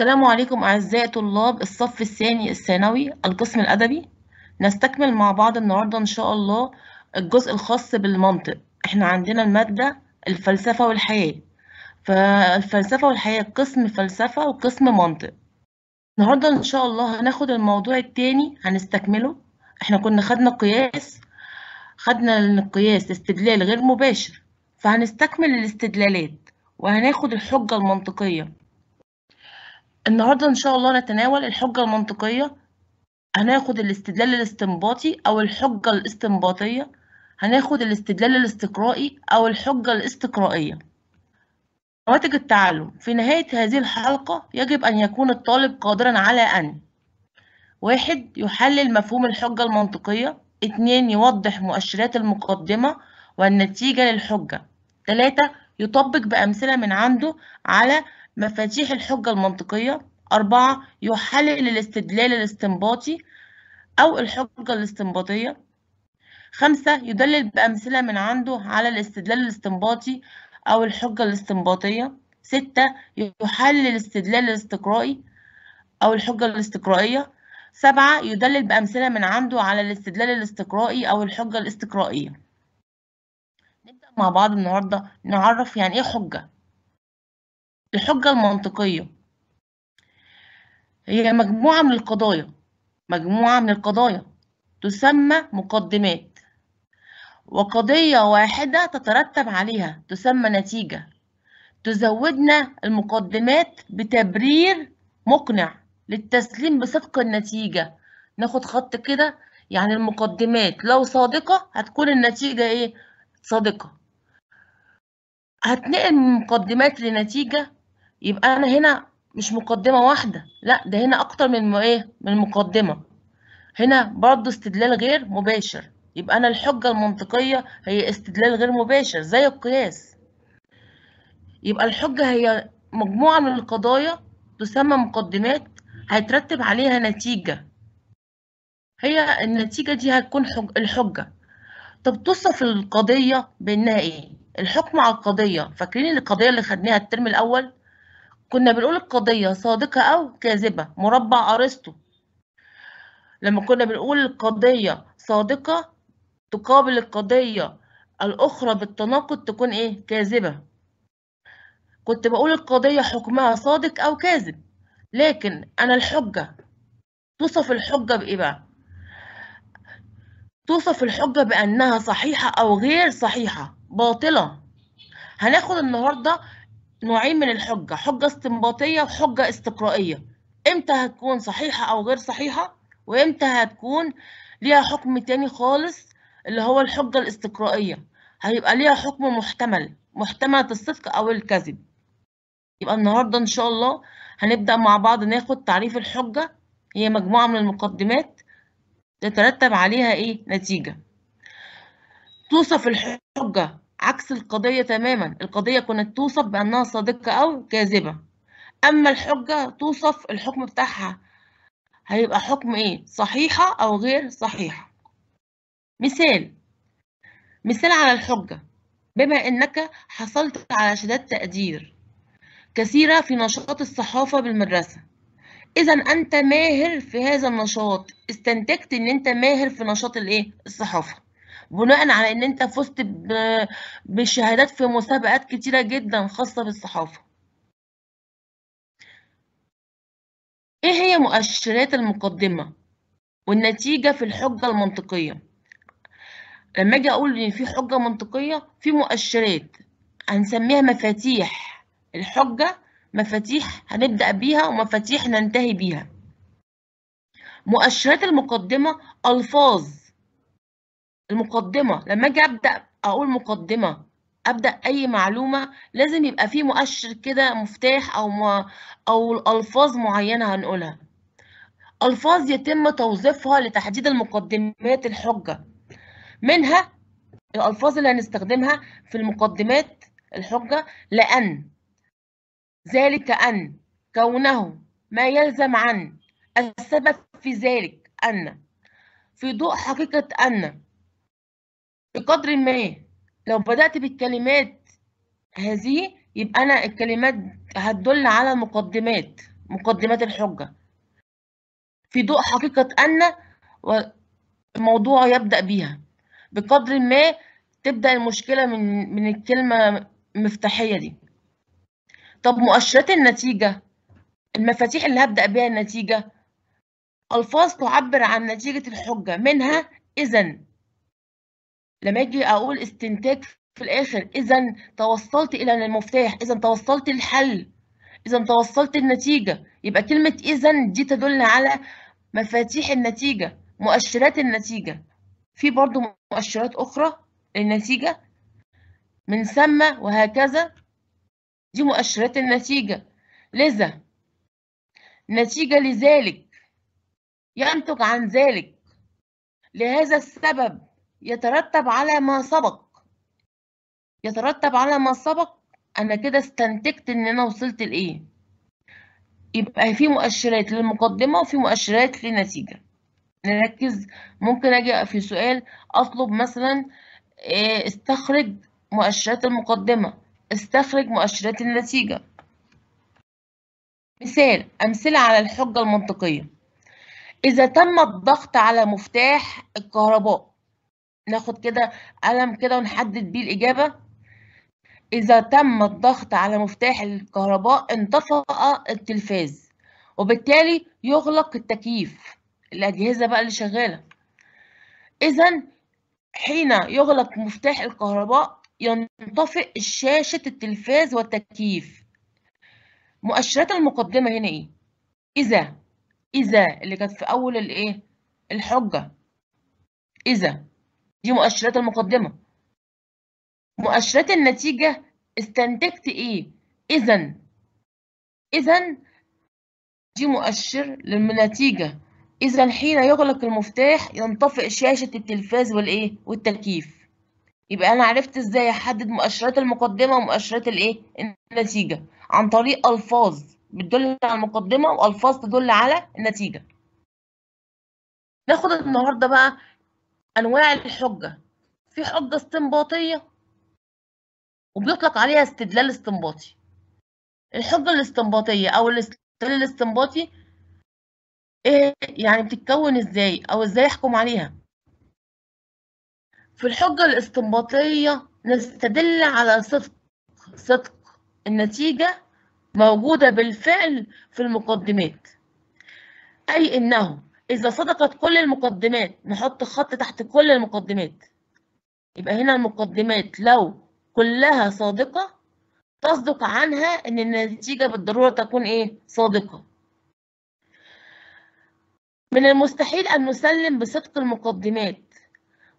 السلام عليكم أعزائي طلاب الصف الثاني الثانوي القسم الأدبي نستكمل مع بعض النهاردة إن شاء الله الجزء الخاص بالمنطق إحنا عندنا المادة الفلسفة والحياة فالفلسفة والحياة قسم فلسفة وقسم منطق النهاردة إن شاء الله هناخد الموضوع التاني هنستكمله إحنا كنا خدنا قياس خدنا القياس استدلال غير مباشر فهنستكمل الاستدلالات وهناخد الحجة المنطقية النهارده إن شاء الله نتناول الحجة المنطقية، هناخد الاستدلال الاستنباطي أو الحجة الاستنباطية، هناخد الاستدلال الاستقرائي أو الحجة الاستقرائية. نواتج التعلم في نهاية هذه الحلقة يجب أن يكون الطالب قادرا على أن واحد يحلل مفهوم الحجة المنطقية اتنين يوضح مؤشرات المقدمة والنتيجة للحجة تلاتة يطبق بأمثلة من عنده على مفاتيح الحجة المنطقية أربعة يحلل الاستدلال الاستنباطي أو الحجة الاستنباطية خمسة يدلل بأمثلة من عنده على الاستدلال الاستنباطي أو الحجة الاستنباطية ستة يحلل الاستدلال الاستقرائي أو الحجة الاستقرائية سبعة يدلل بأمثلة من عنده على الاستدلال الاستقرائي أو الحجة الاستقرائية نبدأ مع بعض النهاردة نعرف يعني إيه حجة الحجة المنطقية هي مجموعة من القضايا مجموعة من القضايا تسمى مقدمات وقضية واحدة تترتب عليها تسمى نتيجة تزودنا المقدمات بتبرير مقنع للتسليم بصدق النتيجة ناخد خط كده يعني المقدمات لو صادقة هتكون النتيجة ايه صادقة هتنقل من مقدمات لنتيجة يبقى انا هنا مش مقدمه واحده لا ده هنا اكتر من ايه من مقدمه هنا برضه استدلال غير مباشر يبقى انا الحجه المنطقيه هي استدلال غير مباشر زي القياس يبقى الحجه هي مجموعه من القضايا تسمى مقدمات هيترتب عليها نتيجه هي النتيجه دي هتكون حج الحجه طب توصف القضيه بانها ايه الحكم على القضيه فاكرين القضيه اللي خدناها الترم الاول كنا بنقول القضية صادقة أو كاذبة مربع أرسطو لما كنا بنقول القضية صادقة تقابل القضية الأخرى بالتناقض تكون إيه؟ كاذبة كنت بقول القضية حكمها صادق أو كاذب لكن أنا الحجة توصف الحجة بإيه بقى؟ توصف الحجة بأنها صحيحة أو غير صحيحة باطلة هناخد النهاردة نوعين من الحجة حجة استنباطية وحجة استقرائية امتى هتكون صحيحة او غير صحيحة وامتى هتكون ليها حكم تاني خالص اللي هو الحجة الاستقرائية هيبقى ليها حكم محتمل محتملة الصدق او الكذب يبقى النهاردة ان شاء الله هنبدأ مع بعض ناخد تعريف الحجة هي مجموعة من المقدمات تترتب عليها ايه نتيجة توصف الحجة عكس القضية تماما القضية كانت توصف بأنها صادقة أو كاذبة أما الحجة توصف الحكم بتاعها هيبقى حكم إيه صحيحة أو غير صحيحة مثال مثال على الحجة بما إنك حصلت على شهادات تقدير كثيرة في نشاط الصحافة بالمدرسة إذا أنت ماهر في هذا النشاط استنتجت إن أنت ماهر في نشاط الإيه الصحافة بناء على ان انت فزت بشهادات في مسابقات كتيرة جدا خاصة بالصحافة ايه هي مؤشرات المقدمة والنتيجة في الحجة المنطقية لما اجي اقول ان في حجة منطقية في مؤشرات هنسميها مفاتيح الحجة مفاتيح هنبدأ بيها ومفاتيح ننتهي بيها مؤشرات المقدمة ألفاظ المقدمة لما أجي أبدأ أقول مقدمة أبدأ أي معلومة لازم يبقى في مؤشر كده مفتاح أو ما أو ألفاظ معينة هنقولها ألفاظ يتم توظيفها لتحديد المقدمات الحجة منها الألفاظ اللي هنستخدمها في المقدمات الحجة لأن ذلك أن كونه ما يلزم عن السبب في ذلك أن في ضوء حقيقة أن بقدر ما لو بدأت بالكلمات هذه يبقى أنا الكلمات هتدل على مقدمات مقدمات الحجة في ضوء حقيقة أن الموضوع يبدأ بيها بقدر ما تبدأ المشكلة من من الكلمة المفتاحية دي طب مؤشرات النتيجة المفاتيح اللي هبدأ بيها النتيجة ألفاظ تعبر عن نتيجة الحجة منها إذن لما اجي اقول استنتاج في الاخر اذا توصلت الى المفتاح اذا توصلت الحل اذا توصلت النتيجة يبقى كلمة اذا دي تدل على مفاتيح النتيجة مؤشرات النتيجة في برضو مؤشرات اخرى للنتيجة من ثم وهكذا دي مؤشرات النتيجة لذا نتيجة لذلك ينتج عن ذلك لهذا السبب يترتب على ما سبق يترتب على ما سبق انا كده استنتجت ان انا وصلت لايه يبقى في مؤشرات للمقدمه وفي مؤشرات للنتيجه نركز ممكن اجي في سؤال اطلب مثلا آه، استخرج مؤشرات المقدمه استخرج مؤشرات النتيجه مثال امثله على الحجه المنطقيه اذا تم الضغط على مفتاح الكهرباء ناخد كده قلم كده ونحدد بيه الإجابة إذا تم الضغط على مفتاح الكهرباء انطفأ التلفاز وبالتالي يغلق التكييف الأجهزة بقى اللي شغالة إذا حين يغلق مفتاح الكهرباء ينطفئ شاشة التلفاز والتكييف مؤشرات المقدمة هنا إيه؟ إذا إذا اللي كانت في أول الإيه؟ الحجة إذا دي مؤشرات المقدمة مؤشرات النتيجة استنتجت إيه؟ إذا إذا دي مؤشر للنتيجة إذا حين يغلق المفتاح ينطفئ شاشة التلفاز والإيه؟ والتكييف يبقى أنا عرفت إزاي أحدد مؤشرات المقدمة ومؤشرات الإيه؟ النتيجة عن طريق ألفاظ بتدل على المقدمة وألفاظ تدل على النتيجة. ناخد النهارده بقى انواع الحجه في حجه استنباطيه وبيطلق عليها استدلال استنباطي الحجه الاستنباطيه او الاستدلال الاستنباطي ايه يعني بتتكون ازاي او ازاي احكم عليها في الحجه الاستنباطيه نستدل على صدق صدق النتيجه موجوده بالفعل في المقدمات اي انه إذا صدقت كل المقدمات نحط خط تحت كل المقدمات يبقى هنا المقدمات لو كلها صادقة تصدق عنها إن النتيجة بالضرورة تكون إيه؟ صادقة. من المستحيل أن نسلم بصدق المقدمات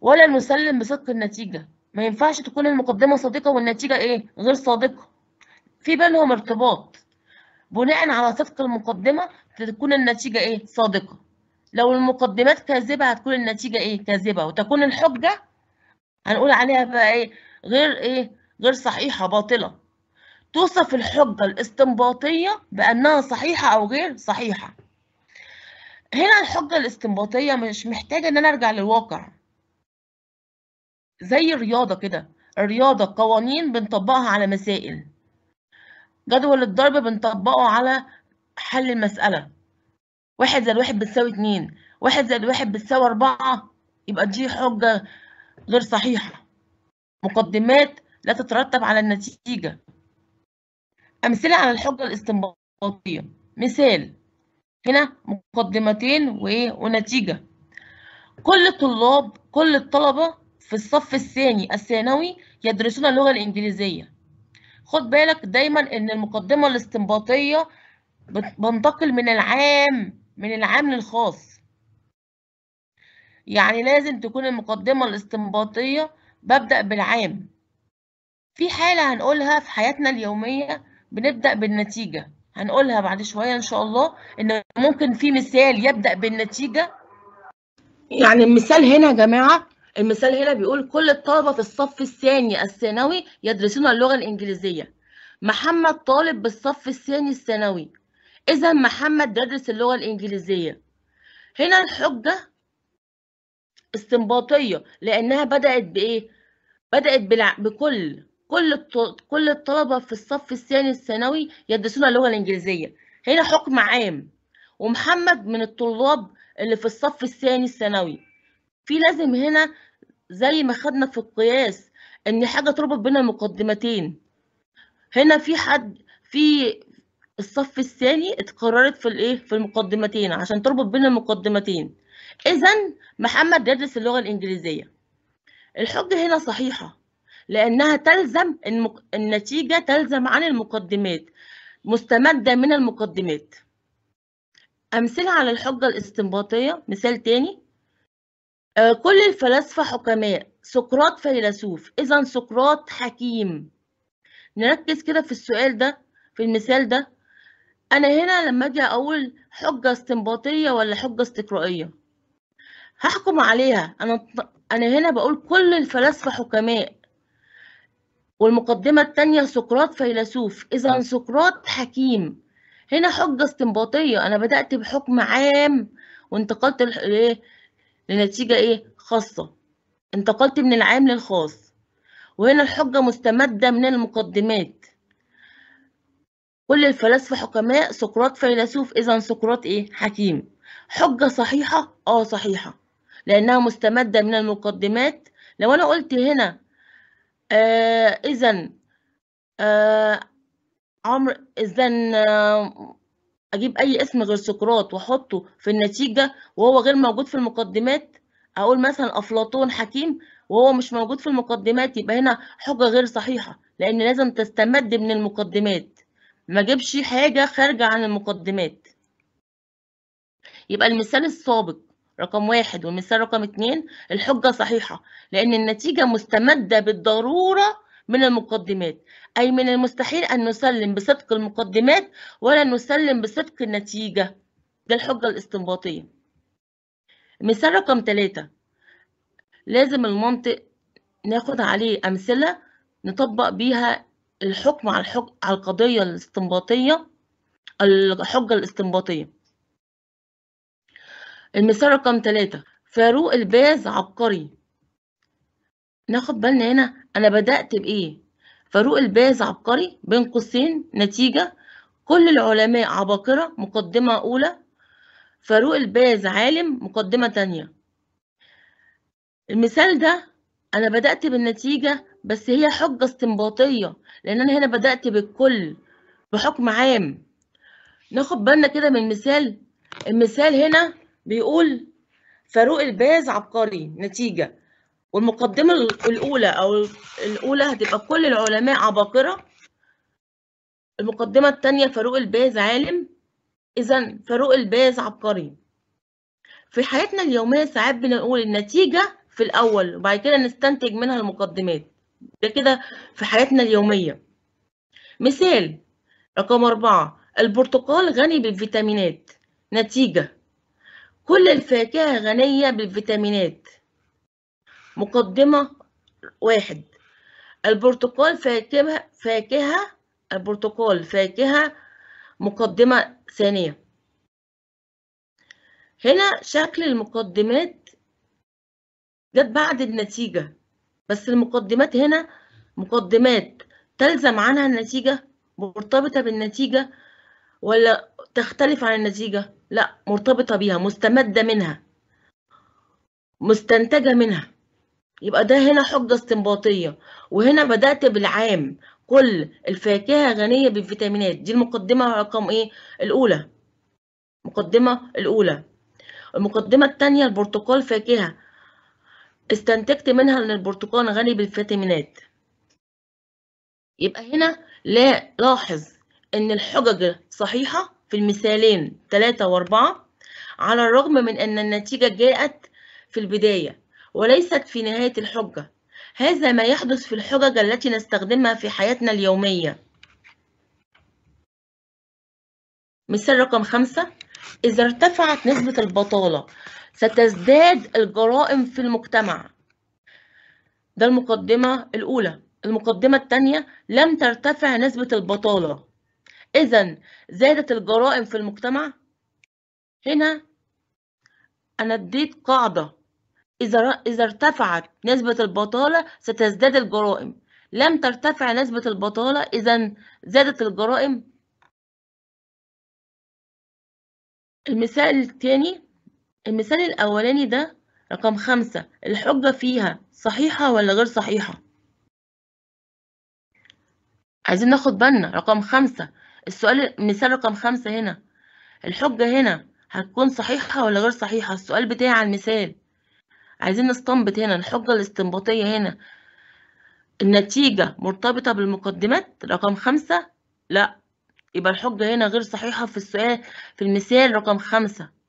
ولا نسلم بصدق النتيجة. ما ينفعش تكون المقدمة صادقة والنتيجة إيه؟ غير صادقة. في بينهم ارتباط. بناء على صدق المقدمة تكون النتيجة إيه؟ صادقة. لو المقدمات كاذبه هتكون النتيجه ايه كاذبه وتكون الحجه هنقول عليها بقى ايه غير ايه غير صحيحه باطله توصف الحجه الاستنباطيه بانها صحيحه او غير صحيحه هنا الحجه الاستنباطيه مش محتاجه ان انا ارجع للواقع زي الرياضه كده الرياضه قوانين بنطبقها على مسائل جدول الضرب بنطبقه على حل المساله واحد زائد واحد بتساوي اتنين واحد زائد واحد بتساوي أربعة يبقى دي حجة غير صحيحة مقدمات لا تترتب على النتيجة أمثلة على الحجة الاستنباطية مثال هنا مقدمتين ونتيجة كل الطلاب كل الطلبة في الصف الثاني الثانوي يدرسون اللغة الإنجليزية خد بالك دايما إن المقدمة الاستنباطية بنتقل من العام من العام للخاص يعني لازم تكون المقدمة الاستنباطية ببدأ بالعام في حالة هنقولها في حياتنا اليومية بنبدأ بالنتيجة هنقولها بعد شوية إن شاء الله إن ممكن في مثال يبدأ بالنتيجة يعني المثال هنا يا جماعة المثال هنا بيقول كل الطلبة في الصف الثاني الثانوي يدرسون اللغة الإنجليزية محمد طالب بالصف الثاني الثانوي إذا محمد درس اللغة الإنجليزية هنا الحجة استنباطية لأنها بدأت بإيه؟ بدأت بكل كل كل الطلبة في الصف الثاني الثانوي يدرسون اللغة الإنجليزية هنا حكم عام ومحمد من الطلاب اللي في الصف الثاني الثانوي في لازم هنا زي ما خدنا في القياس ان حاجه تربط بين المقدمتين هنا في حد في الصف الثاني اتقررت في الايه في المقدمتين عشان تربط بين المقدمتين اذا محمد يدرس اللغه الانجليزيه الحجه هنا صحيحه لانها تلزم المك... النتيجه تلزم عن المقدمات مستمده من المقدمات امثله على الحجه الاستنباطيه مثال تاني آه، كل الفلاسفه حكماء سقراط فيلسوف اذا سقراط حكيم نركز كده في السؤال ده في المثال ده أنا هنا لما أجي أقول حجة استنباطية ولا حجة استقرائية هحكم عليها أنا أنا هنا بقول كل الفلاسفة حكماء والمقدمة التانية سقراط فيلسوف إذا نعم. سقراط حكيم هنا حجة استنباطية أنا بدأت بحكم عام وانتقلت لإيه لنتيجة إيه خاصة انتقلت من العام للخاص وهنا الحجة مستمدة من المقدمات كل الفلاسفة حكماء سقراط فيلسوف إذا سقراط إيه حكيم حجة صحيحة آه صحيحة لأنها مستمدة من المقدمات لو أنا قلت هنا آه إذا آه عمرو إذا آه أجيب أي اسم غير سقراط وأحطه في النتيجة وهو غير موجود في المقدمات أقول مثلا أفلاطون حكيم وهو مش موجود في المقدمات يبقى هنا حجة غير صحيحة لأن لازم تستمد من المقدمات ما جابش حاجة خارجة عن المقدمات يبقى المثال السابق رقم واحد والمثال رقم اتنين الحجة صحيحة لأن النتيجة مستمدة بالضرورة من المقدمات أي من المستحيل أن نسلم بصدق المقدمات ولا نسلم بصدق النتيجة ده الحجة الاستنباطية مثال رقم تلاتة لازم المنطق ناخد عليه أمثلة نطبق بيها الحكم على الحكم على القضية الاستنباطية الحجة الاستنباطية المثال رقم ثلاثة فاروق الباز عبقري ناخد بالنا هنا أنا بدأت بإيه فاروق الباز عبقري بين قوسين نتيجة كل العلماء عباقرة مقدمة أولى فاروق الباز عالم مقدمة تانية المثال ده أنا بدأت بالنتيجة بس هي حجة استنباطية لأن أنا هنا بدأت بالكل بحكم عام ناخد بالنا كده من مثال المثال هنا بيقول فاروق الباز عبقري نتيجة والمقدمة الأولى أو الأولى هتبقى كل العلماء عباقرة المقدمة الثانية فاروق الباز عالم إذا فاروق الباز عبقري في حياتنا اليومية ساعات بنقول النتيجة في الأول وبعد كده نستنتج منها المقدمات ده كده في حياتنا اليومية مثال رقم أربعة البرتقال غني بالفيتامينات نتيجة كل الفاكهة غنية بالفيتامينات مقدمة واحد البرتقال فاكهة فاكهة البرتقال فاكهة مقدمة ثانية هنا شكل المقدمات جت بعد النتيجة بس المقدمات هنا مقدمات تلزم عنها النتيجة مرتبطة بالنتيجة ولا تختلف عن النتيجة لا مرتبطة بها مستمدة منها مستنتجة منها يبقى ده هنا حجة استنباطية وهنا بدأت بالعام كل الفاكهة غنية بالفيتامينات دي المقدمة رقم ايه الأولى مقدمة الأولى المقدمة الثانية البرتقال فاكهة استنتجت منها ان البرتقال غني بالفيتامينات يبقى هنا لا لاحظ ان الحجج صحيحه في المثالين 3 و4 على الرغم من ان النتيجه جاءت في البدايه وليست في نهايه الحجه هذا ما يحدث في الحجج التي نستخدمها في حياتنا اليوميه مثال رقم خمسة إذا ارتفعت نسبة البطالة ستزداد الجرائم في المجتمع ده المقدمة الأولى المقدمة الثانية لم ترتفع نسبة البطالة إذا زادت الجرائم في المجتمع هنا أنا اديت قاعدة إذا إذا ارتفعت نسبة البطالة ستزداد الجرائم لم ترتفع نسبة البطالة إذا زادت الجرائم المثال الثاني المثال الأولاني ده رقم خمسة الحجة فيها صحيحة ولا غير صحيحة عايزين ناخد بالنا رقم خمسة السؤال مثال رقم خمسة هنا الحجة هنا هتكون صحيحة ولا غير صحيحة السؤال بتاعي على المثال عايزين نستنبط هنا الحجة الاستنباطية هنا النتيجة مرتبطة بالمقدمات رقم خمسة لا يبقى الحجة هنا غير صحيحة في السؤال في المثال رقم خمسة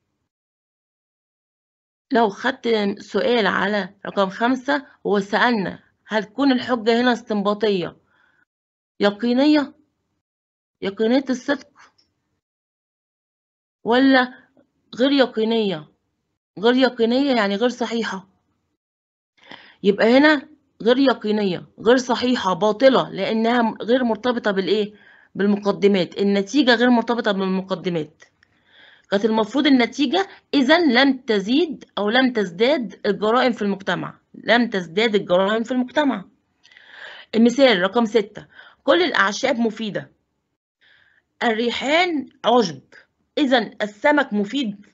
لو خدت سؤال على رقم خمسة وسألنا هل هتكون الحجة هنا استنباطية يقينية يقينية الصدق ولا غير يقينية غير يقينية يعني غير صحيحة يبقى هنا غير يقينية غير صحيحة باطلة لأنها غير مرتبطة بالإيه بالمقدمات النتيجة غير مرتبطة بالمقدمات كانت المفروض النتيجة إذا لم تزيد أو لم تزداد الجرائم في المجتمع لم تزداد الجرائم في المجتمع المثال رقم ستة كل الأعشاب مفيدة الريحان عشب إذا السمك مفيد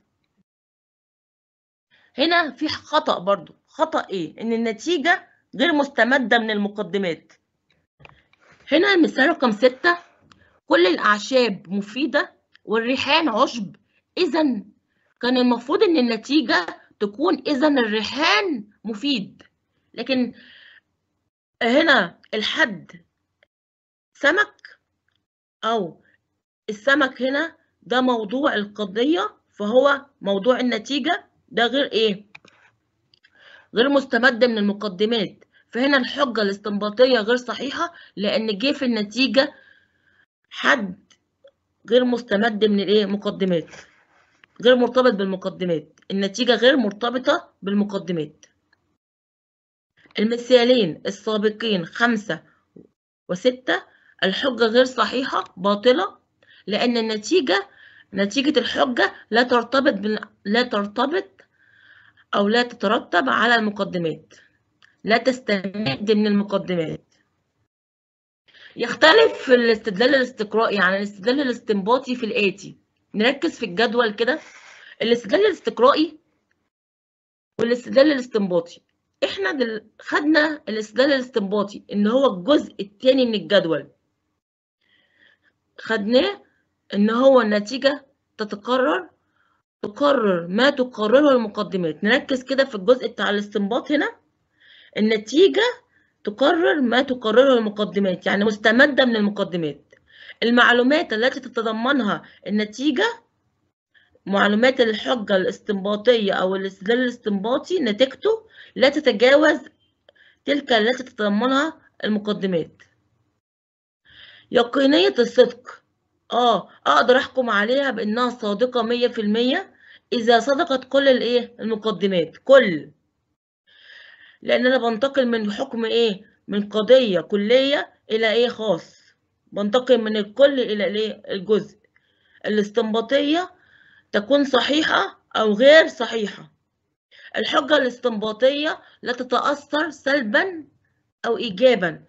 هنا في خطأ برضو خطأ إيه؟ إن النتيجة غير مستمدة من المقدمات هنا المثال رقم ستة كل الأعشاب مفيدة والريحان عشب إذا كان المفروض إن النتيجة تكون إذا الريحان مفيد لكن هنا الحد سمك أو السمك هنا ده موضوع القضية فهو موضوع النتيجة ده غير إيه؟ غير مستمد من المقدمات فهنا الحجة الاستنباطية غير صحيحة لأن جه في النتيجة حد غير مستمد من الإيه؟ مقدمات غير مرتبط بالمقدمات النتيجة غير مرتبطة بالمقدمات المثالين السابقين خمسة وستة الحجة غير صحيحة باطلة لأن النتيجة نتيجة الحجة لا ترتبط بال... لا ترتبط أو لا تترتب على المقدمات لا تستمد من المقدمات يختلف الاستدلال الاستقرائي عن الاستدلال الاستنباطي في الآتي نركز في الجدول كده الاستدلال الاستقرائي والاستدلال الاستنباطي احنا دل... خدنا الاستدلال الاستنباطي ان هو الجزء الثاني من الجدول خدناه ان هو النتيجه تتكرر تقرر ما تقرره المقدمات نركز كده في الجزء بتاع الاستنباط هنا النتيجه تقرر ما تقرره المقدمات يعني مستمده من المقدمات المعلومات التي تتضمنها النتيجة معلومات الحجة الاستنباطية أو الاستدلال الاستنباطي نتيجته لا تتجاوز تلك التي تتضمنها المقدمات يقينية الصدق اه اقدر احكم عليها بانها صادقة مية في المية اذا صدقت كل الايه المقدمات كل لان انا بنتقل من حكم ايه من قضية كلية الى ايه خاص بنتقل من الكل إلى إيه؟ الجزء الاستنباطية تكون صحيحة أو غير صحيحة الحجة الاستنباطية لا تتأثر سلبا أو إيجابا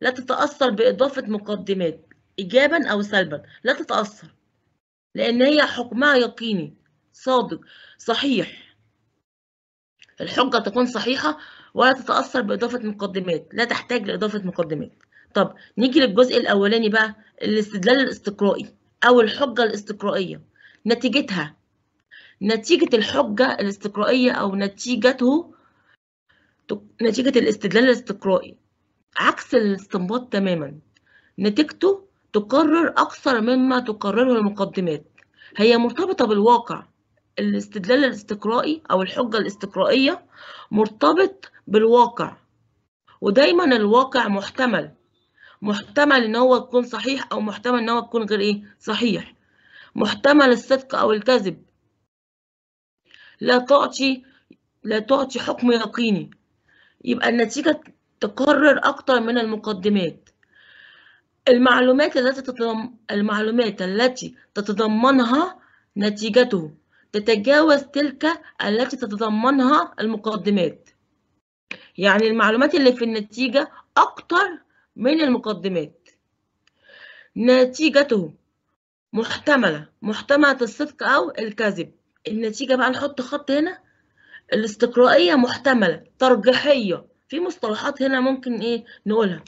لا تتأثر بإضافة مقدمات إيجابا أو سلبا لا تتأثر لأن هي حكمها يقيني صادق صحيح الحجة تكون صحيحة ولا تتأثر بإضافة مقدمات لا تحتاج لإضافة مقدمات طب نيجي للجزء الاولاني بقى الاستدلال الاستقرائي او الحجه الاستقرائيه نتيجتها نتيجه الحجه الاستقرائيه او نتيجته نتيجه الاستدلال الاستقرائي عكس الاستنباط تماما نتيجته تقرر اكثر مما تقرره المقدمات هي مرتبطه بالواقع الاستدلال الاستقرائي او الحجه الاستقرائيه مرتبط بالواقع ودايما الواقع محتمل محتمل ان هو تكون صحيح او محتمل ان هو تكون غير ايه صحيح محتمل الصدق او الكذب لا تعطي لا تعطي حكم يقيني يبقى النتيجة تقرر أكتر من المقدمات المعلومات التي تتضمن المعلومات التي تتضمنها نتيجته تتجاوز تلك التي تتضمنها المقدمات يعني المعلومات اللي في النتيجة أكتر من المقدمات نتيجته محتملة محتملة الصدق أو الكذب النتيجة بقى نحط خط هنا الاستقرائية محتملة ترجيحية في مصطلحات هنا ممكن إيه نقولها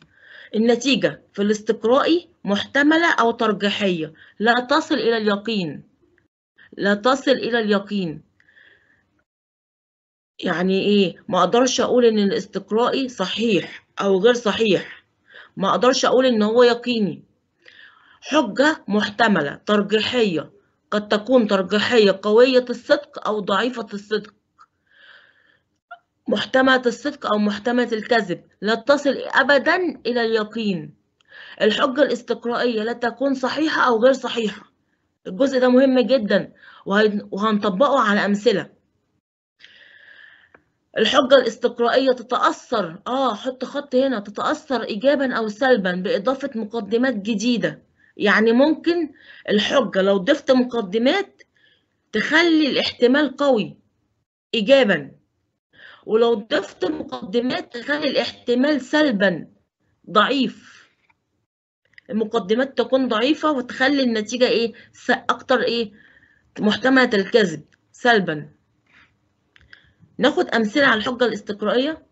النتيجة في الاستقرائي محتملة أو ترجيحية لا تصل إلى اليقين لا تصل إلى اليقين يعني إيه ما أقدرش أقول إن الاستقرائي صحيح أو غير صحيح ما اقدرش اقول ان هو يقيني حجة محتملة ترجيحية قد تكون ترجيحية قوية الصدق أو ضعيفة الصدق محتملة الصدق أو محتملة الكذب لا تصل أبدا إلى اليقين الحجة الاستقرائية لا تكون صحيحة أو غير صحيحة الجزء ده مهم جدا وهنطبقه على أمثلة الحجة الاستقرائية تتأثر آه حط خط هنا تتأثر إيجابا أو سلبا بإضافة مقدمات جديدة يعني ممكن الحجة لو ضفت مقدمات تخلي الاحتمال قوي إيجابا ولو ضفت مقدمات تخلي الاحتمال سلبا ضعيف المقدمات تكون ضعيفة وتخلي النتيجة إيه أكتر إيه محتملة الكذب سلبا ناخد أمثلة على الحجة الاستقرائية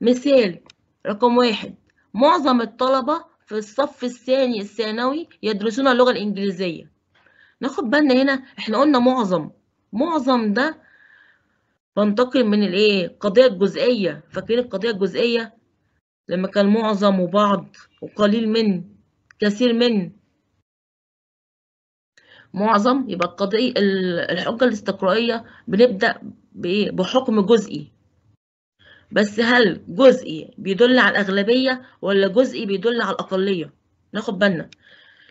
مثال رقم واحد معظم الطلبة في الصف الثاني الثانوي يدرسون اللغة الإنجليزية ناخد بالنا هنا احنا قلنا معظم معظم ده بنتقل من الايه القضية الجزئية فاكرين القضية الجزئية لما كان معظم وبعض وقليل من كثير من معظم يبقى القضية الحجة الاستقرائية بنبدأ بحكم جزئي بس هل جزئي بيدل على الأغلبية ولا جزئي بيدل على الأقلية ناخد بالنا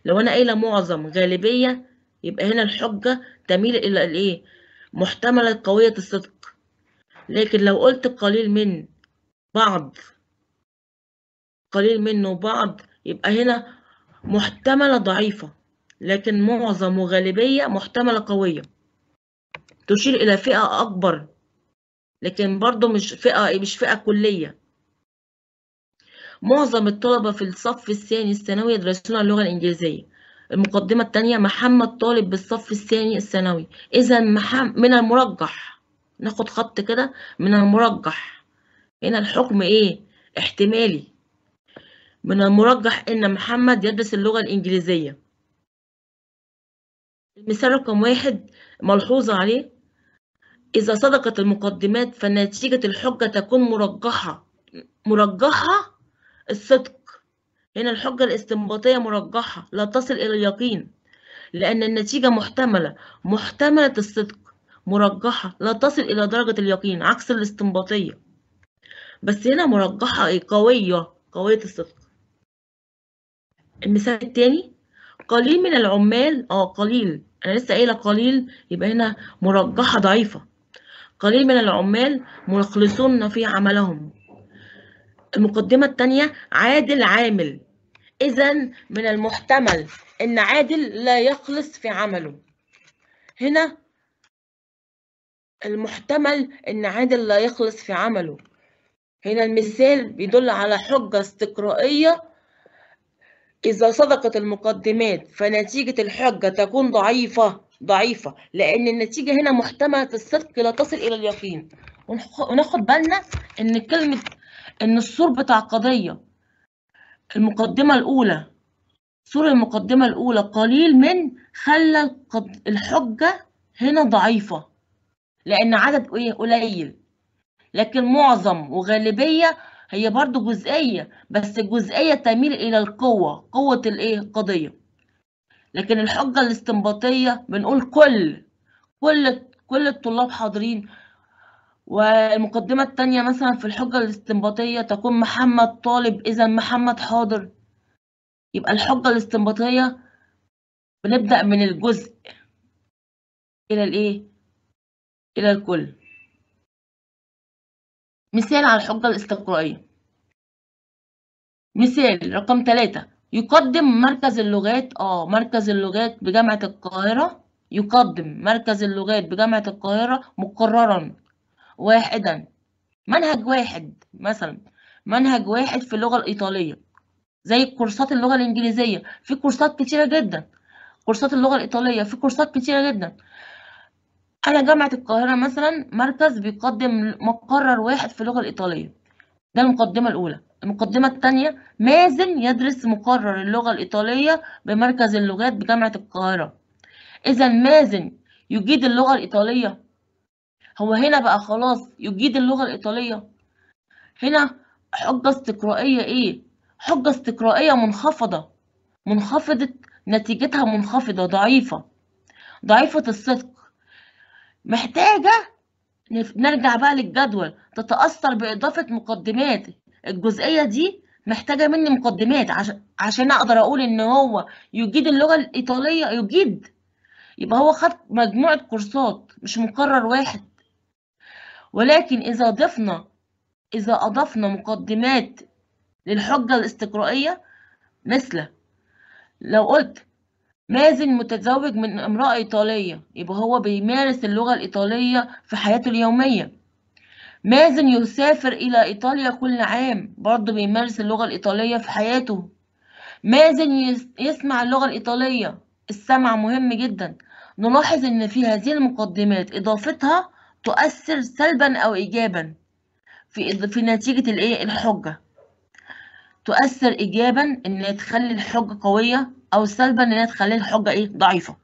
لو أنا قايلة معظم غالبية يبقى هنا الحجة تميل إلى الإيه محتملة قوية الصدق لكن لو قلت قليل من بعض قليل منه بعض يبقى هنا محتملة ضعيفة لكن معظم وغالبية محتملة قوية تشير إلى فئة أكبر لكن برضه مش فئة مش فئة كلية معظم الطلبة في الصف الثاني الثانوي يدرسون اللغة الإنجليزية المقدمة الثانية محمد طالب بالصف الثاني الثانوي إذا من المرجح ناخد خط كده من المرجح هنا الحكم إيه؟ احتمالي من المرجح إن محمد يدرس اللغة الإنجليزية المثال رقم واحد ملحوظة عليه إذا صدقت المقدمات فنتيجة الحجة تكون مرجحة مرجحة الصدق هنا الحجة الاستنباطية مرجحة لا تصل إلى اليقين لأن النتيجة محتملة محتملة الصدق مرجحة لا تصل إلى درجة اليقين عكس الاستنباطية بس هنا مرجحة إيه قوية قوية الصدق المثال التاني قليل من العمال اه قليل أنا لسه قايلة قليل يبقى هنا مرجحة ضعيفة قليل من العمال مخلصون في عملهم المقدمة الثانية عادل عامل إذا من المحتمل إن عادل لا يخلص في عمله هنا المحتمل إن عادل لا يخلص في عمله هنا المثال بيدل على حجة استقرائية إذا صدقت المقدمات فنتيجة الحجة تكون ضعيفة ضعيفة لأن النتيجة هنا محتملة الصدق لا تصل إلى اليقين وناخد بالنا إن كلمة إن السور بتاع قضية المقدمة الأولى سور المقدمة الأولى قليل من خلى الحجة هنا ضعيفة لأن عدد قليل لكن معظم وغالبية هي برضو جزئية بس الجزئية تميل إلى القوة قوة الإيه القضية لكن الحجة الاستنباطية بنقول كل كل كل الطلاب حاضرين والمقدمة التانية مثلا في الحجة الاستنباطية تكون محمد طالب إذا محمد حاضر يبقى الحجة الاستنباطية بنبدأ من الجزء إلى الإيه؟ إلى الكل مثال على الحجة الاستقرائية مثال رقم ثلاثة يقدم مركز اللغات اه مركز اللغات بجامعة القاهرة يقدم مركز اللغات بجامعة القاهرة مقررا واحدا منهج واحد مثلا منهج واحد في اللغة الإيطالية زي كورسات اللغة الإنجليزية في كورسات كتيرة جدا كورسات اللغة الإيطالية في كورسات كتيرة جدا أنا جامعة القاهرة مثلا مركز بيقدم مقرر واحد في اللغة الإيطالية ده المقدمة الأولى المقدمة الثانية مازن يدرس مقرر اللغة الإيطالية بمركز اللغات بجامعة القاهرة إذا مازن يجيد اللغة الإيطالية هو هنا بقى خلاص يجيد اللغة الإيطالية هنا حجة استقرائية إيه؟ حجة استقرائية منخفضة منخفضة نتيجتها منخفضة ضعيفة ضعيفة الصدق محتاجة نرجع بقى للجدول تتأثر بإضافة مقدمات الجزئيه دي محتاجه مني مقدمات عشان عشان اقدر اقول ان هو يجيد اللغه الايطاليه يجيد يبقى هو خد مجموعه كورسات مش مقرر واحد ولكن اذا ضفنا اذا اضفنا مقدمات للحجه الاستقرائيه مثل لو قلت مازن متزوج من امرأة إيطالية يبقى هو بيمارس اللغة الإيطالية في حياته اليومية مازن يسافر إلى إيطاليا كل عام برضه بيمارس اللغة الإيطالية في حياته مازن يسمع اللغة الإيطالية السمع مهم جدا نلاحظ إن في هذه المقدمات إضافتها تؤثر سلبا أو إيجابا في في نتيجة الإيه الحجة تؤثر إيجابا إنها تخلي الحجة قوية أو سلبا إنها تخلي الحجة إيه ضعيفة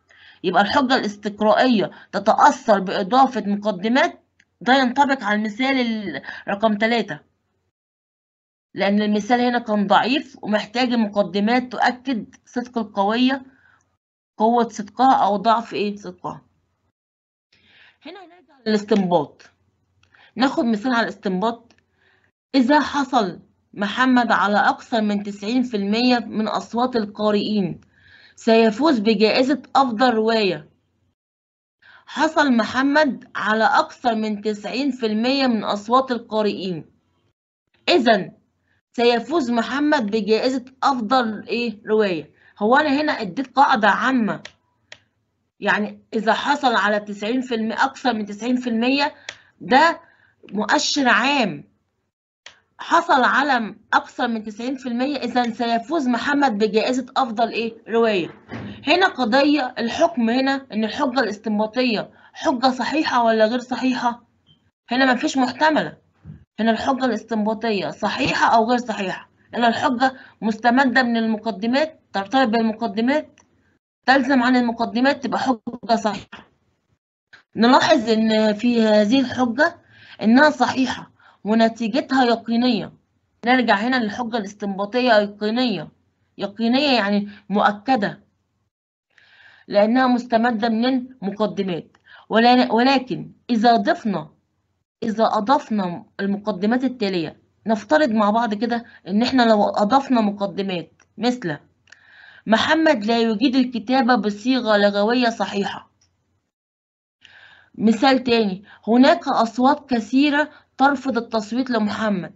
يبقى الحجة الاستقرائية تتأثر بإضافة مقدمات ده ينطبق على المثال رقم تلاتة لأن المثال هنا كان ضعيف ومحتاج مقدمات تؤكد صدق القوية قوة صدقها أو ضعف إيه صدقها هنا هنرجع للاستنباط ناخد مثال على الاستنباط إذا حصل محمد على أكثر من 90% من أصوات القارئين سيفوز بجائزة أفضل رواية حصل محمد على أكثر من 90% من أصوات القارئين إذن سيفوز محمد بجائزة أفضل إيه رواية هو أنا هنا اديت قاعدة عامة يعني إذا حصل على 90% أكثر من 90% ده مؤشر عام حصل على أكثر من 90% إذا سيفوز محمد بجائزة أفضل إيه رواية هنا قضية الحكم هنا إن الحجة الاستنباطية حجة صحيحة ولا غير صحيحة هنا مفيش محتملة هنا الحجة الاستنباطية صحيحة أو غير صحيحة هنا الحجة مستمدة من المقدمات ترتبط بالمقدمات تلزم عن المقدمات تبقى حجة صحيحة نلاحظ إن في هذه الحجة إنها صحيحة ونتيجتها يقينية نرجع هنا للحجة الاستنباطية يقينية يقينية يعني مؤكدة لأنها مستمدة من مقدمات ولكن إذا ضفنا إذا أضفنا المقدمات التالية نفترض مع بعض كده إن إحنا لو أضفنا مقدمات مثل محمد لا يجيد الكتابة بصيغة لغوية صحيحة مثال تاني هناك أصوات كثيرة ترفض التصويت لمحمد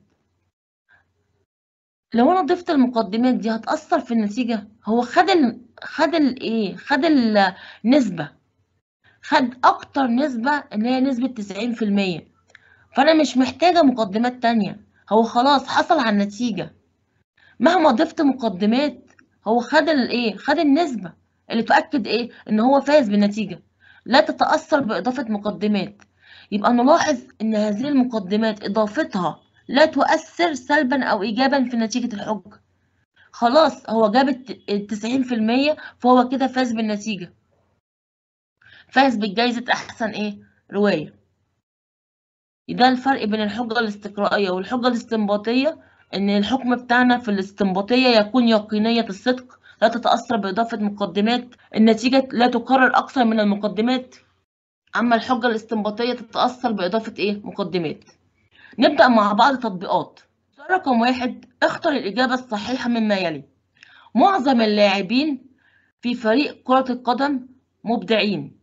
لو انا ضفت المقدمات دي هتأثر في النتيجة هو خد ال... خد ايه خد النسبة خد اكتر نسبة اللي هي نسبة تسعين في المية فانا مش محتاجة مقدمات تانية هو خلاص حصل على النتيجة مهما ضفت مقدمات هو خد الايه خد النسبة اللي تؤكد ايه ان هو فاز بالنتيجة لا تتأثر بإضافة مقدمات يبقى نلاحظ أن هذه المقدمات إضافتها لا تؤثر سلبا أو إيجابا في نتيجة الحجة خلاص هو جاب التسعين في المية فهو كده فاز بالنتيجة فاز بجائزة أحسن إيه رواية ده الفرق بين الحجة الاستقرائية والحجة الاستنباطية إن الحكم بتاعنا في الاستنباطية يكون يقينية الصدق لا تتأثر بإضافة مقدمات النتيجة لا تكرر أكثر من المقدمات أما الحجة الاستنباطية تتأثر بإضافة إيه؟ مقدمات. نبدأ مع بعض تطبيقات. رقم واحد اختر الإجابة الصحيحة مما يلي. معظم اللاعبين في فريق كرة القدم مبدعين.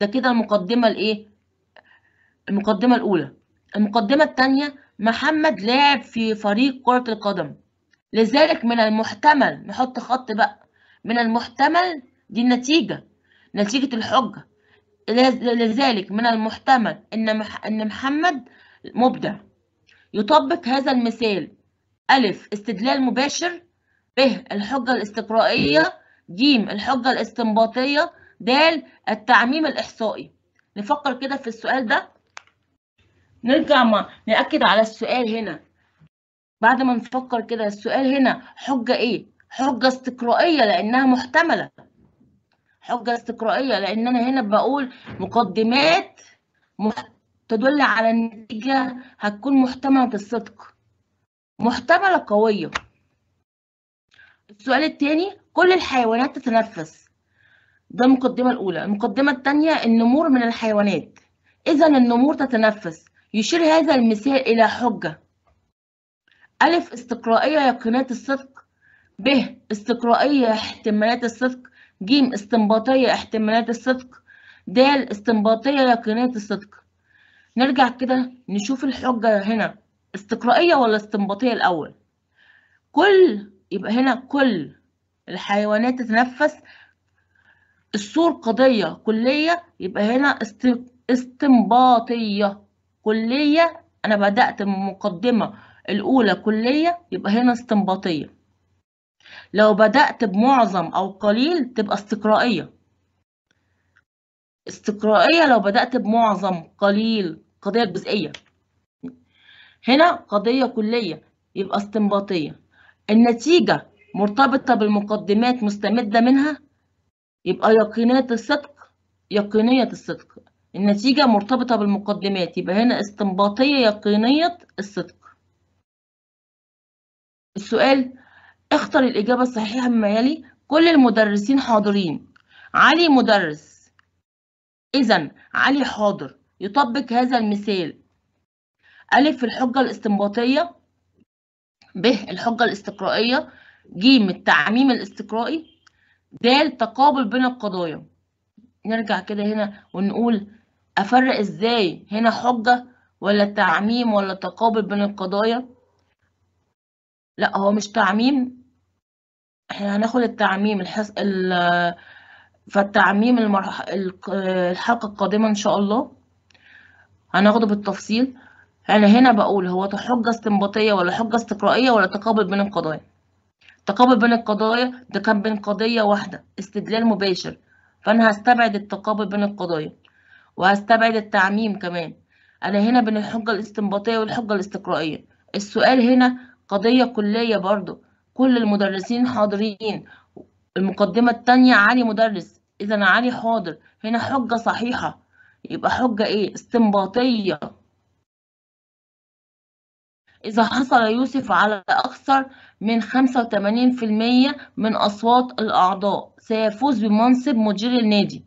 ده كده المقدمة الإيه؟ المقدمة الأولى. المقدمة الثانية محمد لاعب في فريق كرة القدم. لذلك من المحتمل نحط خط بقى من المحتمل دي النتيجة نتيجة الحجة لذلك من المحتمل أن أن محمد مبدع يطبق هذا المثال ألف استدلال مباشر ب الحجة الاستقرائية ج الحجة الاستنباطية د التعميم الإحصائي نفكر كده في السؤال ده نرجع ما نأكد على السؤال هنا بعد ما نفكر كده السؤال هنا حجة إيه؟ حجة استقرائية لأنها محتملة حجة استقرائية لأن أنا هنا بقول مقدمات تدل على النتيجة هتكون محتملة الصدق محتملة قوية السؤال الثاني كل الحيوانات تتنفس ده المقدمة الأولى المقدمة الثانيه النمور من الحيوانات إذا النمور تتنفس يشير هذا المثال إلى حجة ألف استقرائية يقينات الصدق ب استقرائية احتمالات الصدق ج استنباطية احتمالات الصدق د استنباطية يقينية الصدق نرجع كده نشوف الحجة هنا استقرائية ولا استنباطية الأول كل يبقى هنا كل الحيوانات تتنفس الصور قضية كلية يبقى هنا استنباطية كلية أنا بدأت من المقدمة الأولى كلية يبقى هنا استنباطية لو بدأت بمعظم أو قليل تبقى استقرائية استقرائية لو بدأت بمعظم قليل قضية جزئية هنا قضية كلية يبقى استنباطية النتيجة مرتبطة بالمقدمات مستمدة منها يبقى يقينية الصدق يقينية الصدق النتيجة مرتبطة بالمقدمات يبقى هنا استنباطية يقينية الصدق السؤال اختر الإجابة الصحيحة مما يلي كل المدرسين حاضرين علي مدرس إذا علي حاضر يطبق هذا المثال ألف الحجة الاستنباطية ب الحجة الاستقرائية ج التعميم الاستقرائي د تقابل بين القضايا نرجع كده هنا ونقول أفرق إزاي هنا حجة ولا تعميم ولا تقابل بين القضايا لأ، هو مش تعميم إحنا هناخد التعميم الحص ال فالتعميم المرح الحلقة القادمة إن شاء الله، هناخده بالتفصيل، أنا هنا بقول هو حُجّة استنباطية ولا حُجّة استقرائية ولا تقابل بين القضايا؟ تقابل بين القضايا ده كان بين قضية واحدة استدلال مباشر، فأنا هستبعد التقابل بين القضايا، وهستبعد التعميم كمان، أنا هنا بين الحُجّة الاستنباطية والحُجّة الاستقرائية، السؤال هنا قضية كلية برضو كل المدرسين حاضرين المقدمة التانية علي مدرس إذا علي حاضر هنا حجة صحيحة يبقى حجة إيه استنباطية إذا حصل يوسف على أكثر من 85% من أصوات الأعضاء سيفوز بمنصب مدير النادي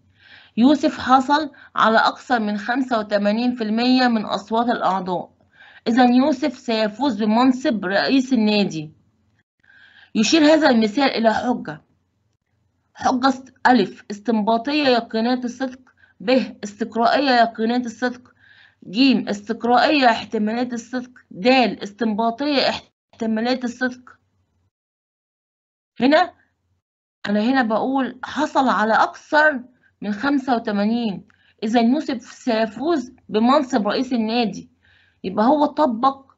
يوسف حصل على أكثر من 85% من أصوات الأعضاء إذا يوسف سيفوز بمنصب رئيس النادي يشير هذا المثال إلى حجة حجة أ استنباطية يقينات الصدق ب استقرائية يقينات الصدق ج استقرائية احتمالات الصدق د استنباطية احتمالات الصدق هنا أنا هنا بقول حصل على أكثر من خمسة وتمانين إذا يوسف سيفوز بمنصب رئيس النادي يبقى هو طبق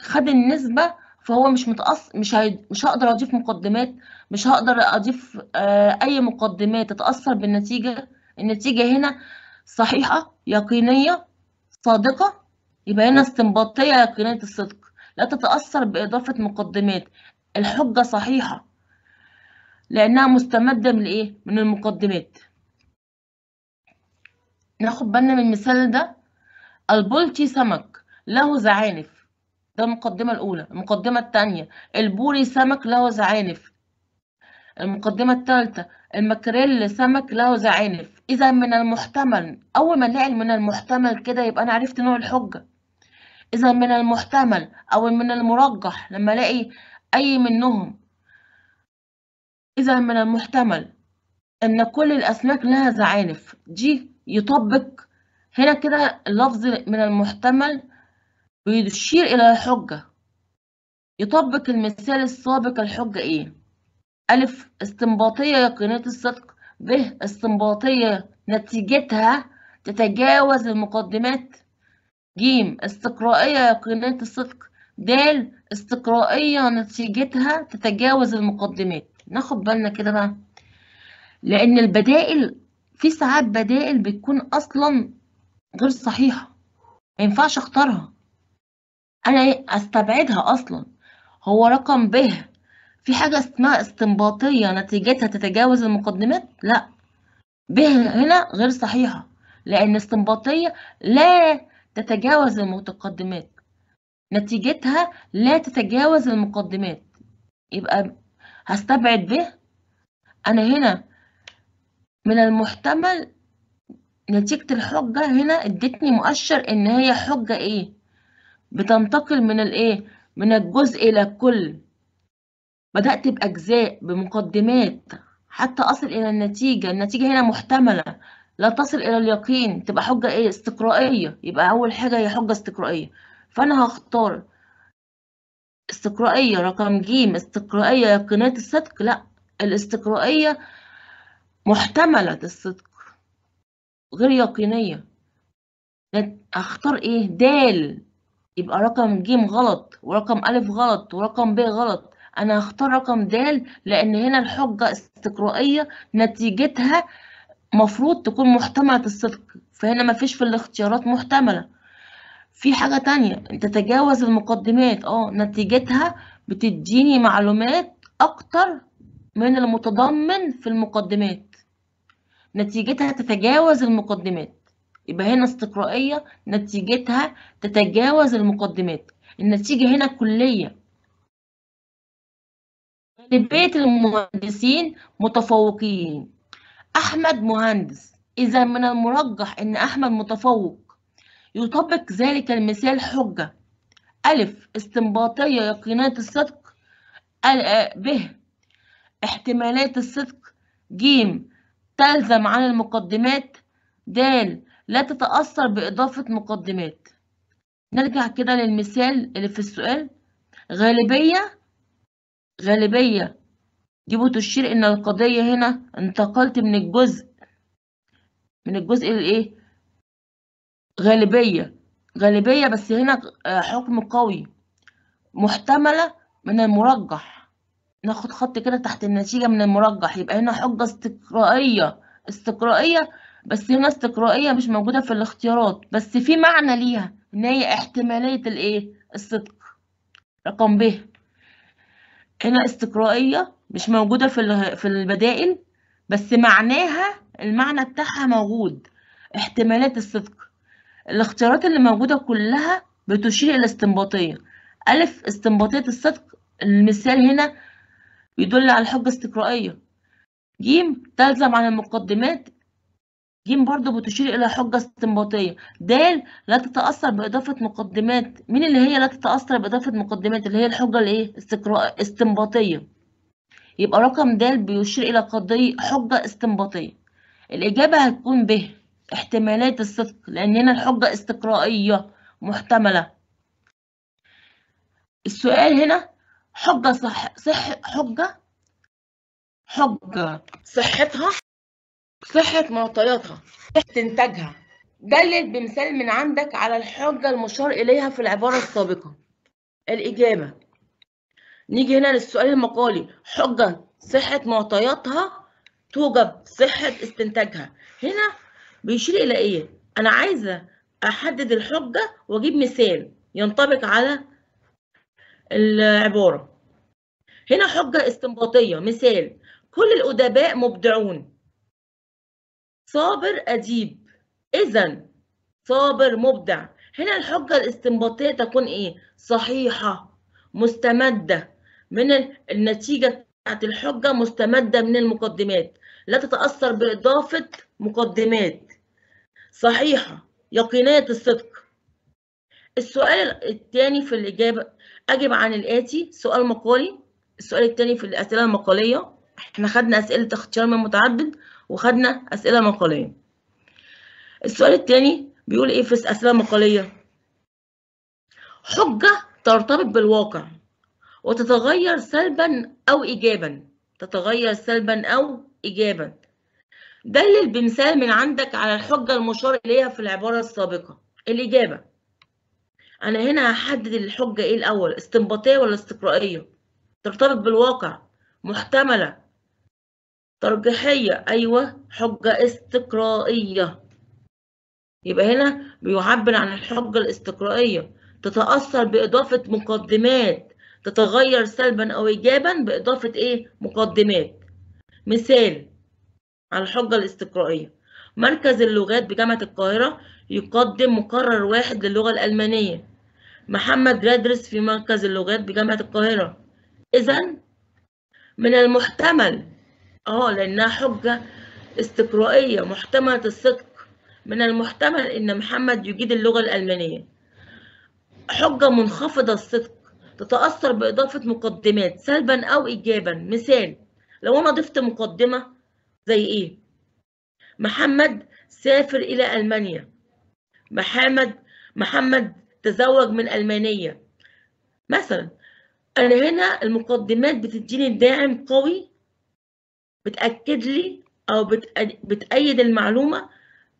خد النسبة فهو مش متقص مش هي... مش هقدر اضيف مقدمات مش هقدر اضيف آه اي مقدمات تتأثر بالنتيجة النتيجة هنا صحيحة يقينية صادقة يبقى هنا استنباطية يقينية الصدق لا تتأثر بإضافة مقدمات الحجة صحيحة لأنها مستمدة من إيه؟ من المقدمات ناخد بالنا من المثال ده البلطي سمك له زعانف ده المقدمة الأولى المقدمة الثانية البوري سمك له زعانف المقدمة الثالثة المكريل سمك له زعانف إذا من المحتمل أول ما نلاقي من المحتمل كده يبقى أنا عرفت نوع الحجة إذا من المحتمل أو من المرجح لما ألاقي أي منهم إذا من المحتمل إن كل الأسماك لها زعانف دي يطبق هنا كده اللفظ من المحتمل ويشير إلى الحجة يطبق المثال السابق الحجة إيه؟ ألف استنباطية يقينية الصدق ب استنباطية نتيجتها تتجاوز المقدمات ج استقرائية يقينية الصدق د استقرائية نتيجتها تتجاوز المقدمات ناخد بالنا كده بقى لأن البدائل في ساعات بدائل بتكون أصلا غير صحيحة مينفعش أختارها انا استبعدها اصلا هو رقم ب في حاجة اسمها استنباطية نتيجتها تتجاوز المقدمات لا ب هنا غير صحيحة لأن استنباطية لا تتجاوز المتقدمات نتيجتها لا تتجاوز المقدمات يبقى هستبعد ب أنا هنا من المحتمل نتيجة الحجة هنا ادتني مؤشر إن هي حجة إيه بتنتقل من الايه من الجزء الى الكل بدأت بأجزاء بمقدمات حتى أصل إلى النتيجة النتيجة هنا محتملة لا تصل إلى اليقين تبقى حجة إيه استقرائية يبقى أول حاجة هي حجة استقرائية فأنا هختار استقرائية رقم ج استقرائية يقينية الصدق لا الاستقرائية محتملة الصدق غير يقينية هختار إيه دال يبقى رقم ج غلط ورقم أ غلط ورقم ب غلط أنا هختار رقم د لأن هنا الحجة استقرائية نتيجتها مفروض تكون محتملة الصدق فهنا مفيش في الاختيارات محتملة في حاجة تانية تتجاوز المقدمات اه نتيجتها بتديني معلومات أكتر من المتضمن في المقدمات نتيجتها تتجاوز المقدمات يبقى هنا استقرائية نتيجتها تتجاوز المقدمات النتيجة هنا كلية غالبية المهندسين متفوقين أحمد مهندس إذا من المرجح إن أحمد متفوق يطبق ذلك المثال حجة ألف استنباطية يقينية الصدق ب احتمالات الصدق ج تلزم عن المقدمات د لا تتأثر بإضافة مقدمات نرجع كده للمثال اللي في السؤال غالبية غالبية دي بتشير إن القضية هنا انتقلت من الجزء من الجزء الإيه غالبية غالبية بس هنا آه، حكم قوي محتملة من المرجح ناخد خط كده تحت النتيجة من المرجح يبقى هنا حجة استقرائية استقرائية بس هنا استقرائية مش موجودة في الاختيارات بس في معنى ليها إن هي احتمالية الإيه؟ الصدق رقم ب هنا استقرائية مش موجودة في في البدائل بس معناها المعنى بتاعها موجود احتمالات الصدق الاختيارات اللي موجودة كلها بتشير إلى استنباطية ألف استنباطية الصدق المثال هنا بيدل على حجة استقرائية ج تلزم عن المقدمات ج برضه بتشير إلى حجة استنباطية د لا تتأثر بإضافة مقدمات مين اللي هي لا تتأثر بإضافة مقدمات اللي هي الحجة الإيه استنباطية يبقى رقم د بيشير إلى قضية حجة استنباطية الإجابة هتكون ب احتمالات الصدق لأن هنا الحجة استقرائية محتملة السؤال هنا حجة صح صح حجة حجة صحتها صحة معطياتها، صحة إنتاجها. دلِّل بمثال من عندك على الحجة المُشار إليها في العبارة السابقة. الإجابة. نيجي هنا للسؤال المقالي، حجة صحة معطياتها توجب صحة استنتاجها. هنا بيشير إلى إيه؟ أنا عايزة أحدد الحجة وأجيب مثال ينطبق على العبارة. هنا حجة استنباطية، مثال: كل الأدباء مبدعون. صابر أديب إذا صابر مبدع هنا الحجة الاستنباطية تكون إيه؟ صحيحة مستمدة من النتيجة بتاعت الحجة مستمدة من المقدمات لا تتأثر بإضافة مقدمات صحيحة يقينية الصدق السؤال الثاني في الإجابة أجب عن الآتي سؤال مقالي السؤال الثاني في الأسئلة المقالية احنا خدنا أسئلة اختيار من متعدد وخدنا أسئلة مقالية السؤال التاني بيقول إيه في أسئلة مقالية حجة ترتبط بالواقع وتتغير سلبا أو إيجابا تتغير سلبا أو إيجابا دلل بمثال من عندك على الحجة المشار إليها في العبارة السابقة الإجابة أنا هنا هحدد الحجة إيه الأول استنباطية ولا استقرائية ترتبط بالواقع محتملة ترجيحية أيوة حجة استقرائية يبقى هنا بيعبر عن الحجة الاستقرائية تتأثر بإضافة مقدمات تتغير سلبا أو إيجابا بإضافة إيه؟ مقدمات مثال على الحجة الاستقرائية مركز اللغات بجامعة القاهرة يقدم مقرر واحد للغة الألمانية محمد رادرس في مركز اللغات بجامعة القاهرة إذا من المحتمل اه لأنها حجة استقرائية محتملة الصدق من المحتمل أن محمد يجيد اللغة الألمانية حجة منخفضة الصدق تتأثر بإضافة مقدمات سلبا أو إيجابا مثال لو أنا ضفت مقدمة زي إيه محمد سافر إلى ألمانيا محمد محمد تزوج من ألمانية مثلا أنا هنا المقدمات بتديني داعم قوي بتأكد لي أو بتأيد المعلومة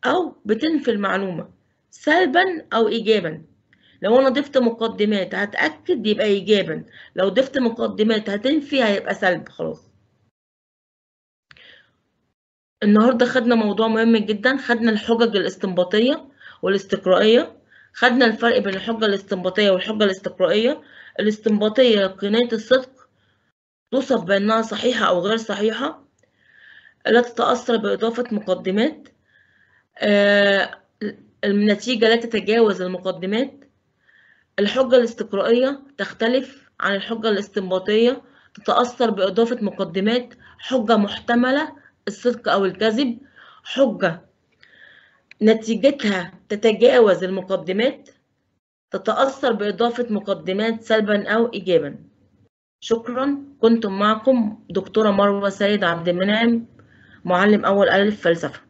أو بتنفي المعلومة سلبا أو إيجابا لو أنا ضفت مقدمات هتأكد يبقى إيجابا لو ضفت مقدمات هتنفي هيبقى سلب خلاص النهاردة خدنا موضوع مهم جدا خدنا الحجج الاستنباطية والاستقرائية خدنا الفرق بين الحجة الاستنباطية والحجة الاستقرائية الاستنباطية قناية الصدق توصف بأنها صحيحة أو غير صحيحة لا تتأثر بإضافة مقدمات آه، النتيجة لا تتجاوز المقدمات الحجة الاستقرائية تختلف عن الحجة الاستنباطية تتأثر بإضافة مقدمات حجة محتملة الصدق أو الكذب حجة نتيجتها تتجاوز المقدمات تتأثر بإضافة مقدمات سلبا أو إيجابا شكرا كنت معكم دكتورة مروة سيد عبد المنعم معلم أول ألف فلسفة